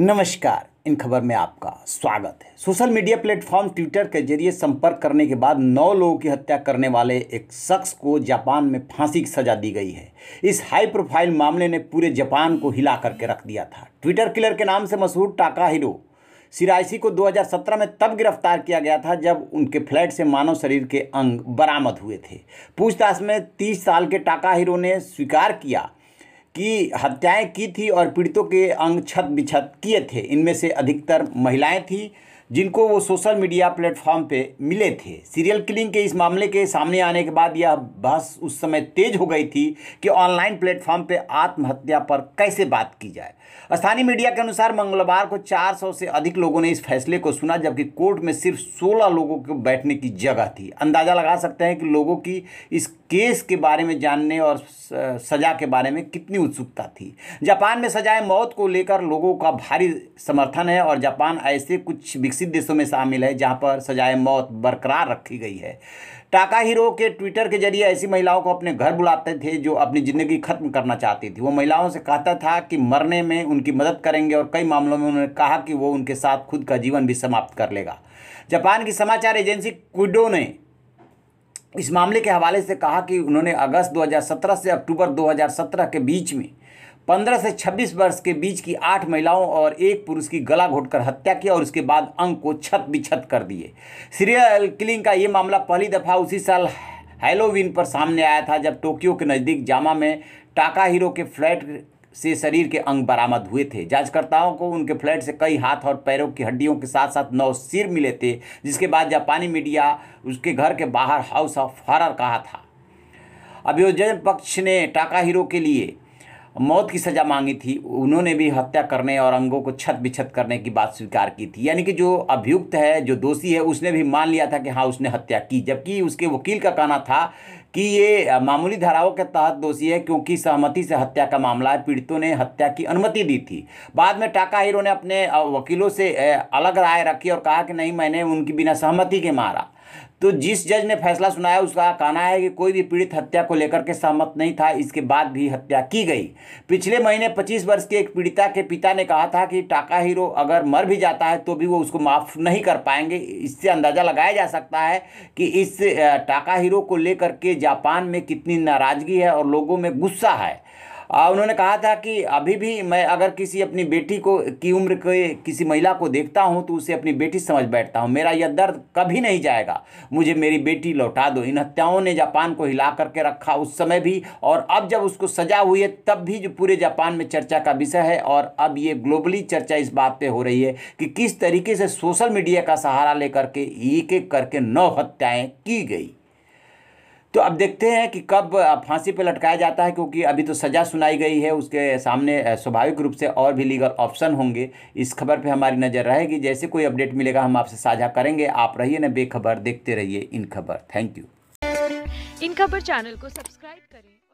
नमस्कार इन खबर में आपका स्वागत है सोशल मीडिया प्लेटफॉर्म ट्विटर के जरिए संपर्क करने के बाद नौ लोगों की हत्या करने वाले एक शख्स को जापान में फांसी की सजा दी गई है इस हाई प्रोफाइल मामले ने पूरे जापान को हिला करके रख दिया था ट्विटर किलर के नाम से मशहूर टाका हीरो सिराइसी को 2017 में तब गिरफ्तार किया गया था जब उनके फ्लैट से मानव शरीर के अंग बरामद हुए थे पूछताछ में 30 साल के टाका हीरो ने स्वीकार किया की हत्याएं की थी और पीड़ितों के अंग छत बिछत किए थे इनमें से अधिकतर महिलाएं थीं जिनको वो सोशल मीडिया प्लेटफॉर्म पे मिले थे सीरियल किलिंग के इस मामले के सामने आने के बाद यह बहस उस समय तेज हो गई थी कि ऑनलाइन प्लेटफॉर्म पे आत्महत्या पर कैसे बात की जाए स्थानीय मीडिया के अनुसार मंगलवार को 400 से अधिक लोगों ने इस फैसले को सुना जबकि कोर्ट में सिर्फ 16 लोगों को बैठने की जगह थी अंदाज़ा लगा सकते हैं कि लोगों की इस केस के बारे में जानने और सजा के बारे में कितनी उत्सुकता थी जापान में सजाए मौत को लेकर लोगों का भारी समर्थन है और जापान ऐसे कुछ विकसित देशों में शामिल है जहाँ पर सजाए मौत बरकरार रखी गई है टाका हीरो के ट्विटर के जरिए ऐसी महिलाओं को अपने घर बुलाते थे जो अपनी ज़िंदगी खत्म करना चाहती थी वो महिलाओं से कहता था कि मरने में उनकी मदद करेंगे और कई मामलों में उन्होंने कहा कि वो उनके साथ खुद का जीवन भी समाप्त कर लेगा जापान की समाचार एजेंसी क्विडो ने इस मामले के हवाले से कहा कि उन्होंने अगस्त 2017 से अक्टूबर 2017 के बीच में पंद्रह से छब्बीस वर्ष के बीच की आठ महिलाओं और एक पुरुष की गला घोटकर हत्या की और उसके बाद अंग को छत बिछत कर दिए सीरियल किलिंग का ये मामला पहली दफ़ा उसी साल हेलोविन पर सामने आया था जब टोक्यो के नज़दीक जामा में टाका हीरो के फ्लैट से शरीर के अंग बरामद हुए थे जांचकर्ताओं को उनके फ्लैट से कई हाथ और पैरों की हड्डियों के साथ साथ नौ सिर मिले थे जिसके बाद जापानी मीडिया उसके घर के बाहर हाउस ऑफ हॉरर कहा था अभियोजन पक्ष ने टाका हीरो के लिए मौत की सज़ा मांगी थी उन्होंने भी हत्या करने और अंगों को छत बिछत करने की बात स्वीकार की थी यानी कि जो अभियुक्त है जो दोषी है उसने भी मान लिया था कि हाँ उसने हत्या की जबकि उसके वकील का कहना था कि ये मामूली धाराओं के तहत दोषी है क्योंकि सहमति से हत्या का मामला है पीड़ितों ने हत्या की अनुमति दी थी बाद में टाका हीरो ने अपने वकीलों से अलग राय रखी और कहा कि नहीं मैंने उनकी बिना सहमति के मारा तो जिस जज ने फैसला सुनाया उसका कहना है कि कोई भी पीड़ित हत्या को लेकर के सहमत नहीं था इसके बाद भी हत्या की गई पिछले महीने 25 वर्ष की एक पीड़िता के पिता ने कहा था कि टाका हीरो अगर मर भी जाता है तो भी वो उसको माफ़ नहीं कर पाएंगे इससे अंदाज़ा लगाया जा सकता है कि इस टाका हीरो को लेकर के जापान में कितनी नाराज़गी है और लोगों में गुस्सा है उन्होंने कहा था कि अभी भी मैं अगर किसी अपनी बेटी को की उम्र के किसी महिला को देखता हूँ तो उसे अपनी बेटी समझ बैठता हूँ मेरा यह दर्द कभी नहीं जाएगा मुझे मेरी बेटी लौटा दो इन हत्याओं ने जापान को हिला करके रखा उस समय भी और अब जब उसको सजा हुई है तब भी जो पूरे जापान में चर्चा का विषय है और अब ये ग्लोबली चर्चा इस बात पर हो रही है कि किस तरीके से सोशल मीडिया का सहारा लेकर के एक एक करके नौ हत्याएँ की गई तो अब देखते हैं कि कब फांसी पर लटकाया जाता है क्योंकि अभी तो सज़ा सुनाई गई है उसके सामने स्वाभाविक रूप से और भी लीगल ऑप्शन होंगे इस खबर पे हमारी नज़र रहेगी जैसे कोई अपडेट मिलेगा हम आपसे साझा करेंगे आप रहिए ना बेखबर देखते रहिए इन खबर थैंक यू इन खबर चैनल को सब्सक्राइब करें